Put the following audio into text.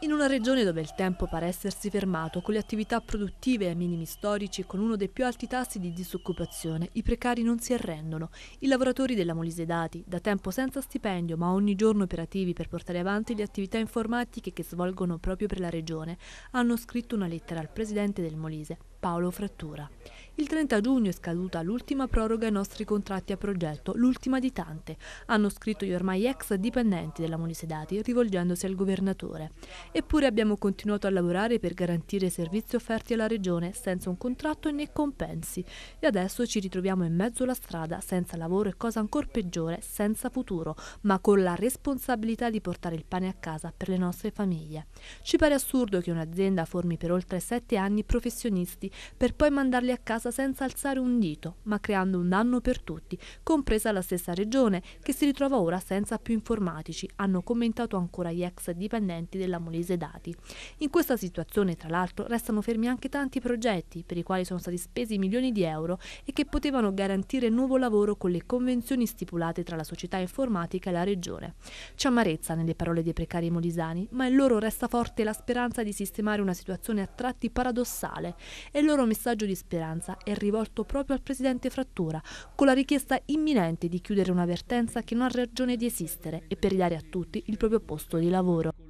In una regione dove il tempo pare essersi fermato, con le attività produttive ai minimi storici e con uno dei più alti tassi di disoccupazione, i precari non si arrendono. I lavoratori della Molise Dati, da tempo senza stipendio ma ogni giorno operativi per portare avanti le attività informatiche che svolgono proprio per la regione, hanno scritto una lettera al presidente del Molise, Paolo Frattura. Il 30 giugno è scaduta l'ultima proroga ai nostri contratti a progetto, l'ultima di tante, hanno scritto gli ormai ex dipendenti della Molise Dati rivolgendosi al governatore. Eppure abbiamo continuato a lavorare per garantire servizi offerti alla Regione senza un contratto né compensi e adesso ci ritroviamo in mezzo alla strada senza lavoro e cosa ancora peggiore senza futuro, ma con la responsabilità di portare il pane a casa per le nostre famiglie. Ci pare assurdo che un'azienda formi per oltre sette anni professionisti per poi mandarli a casa senza alzare un dito, ma creando un danno per tutti, compresa la stessa Regione che si ritrova ora senza più informatici, hanno commentato ancora gli ex dipendenti della municipalità giornali sedati. In questa situazione, tra l'altro, restano fermi anche tanti progetti per i quali sono stati spesi milioni di euro e che potevano garantire nuovo lavoro con le convenzioni stipulate tra la società informatica e la regione. C'è amarezza nelle parole dei precari molisani, ma in loro resta forte la speranza di sistemare una situazione a tratti paradossale e il loro messaggio di speranza è rivolto proprio al presidente Frattura, con la richiesta imminente di chiudere una vertenza che non ha ragione di esistere e per ridare a tutti il proprio posto di lavoro.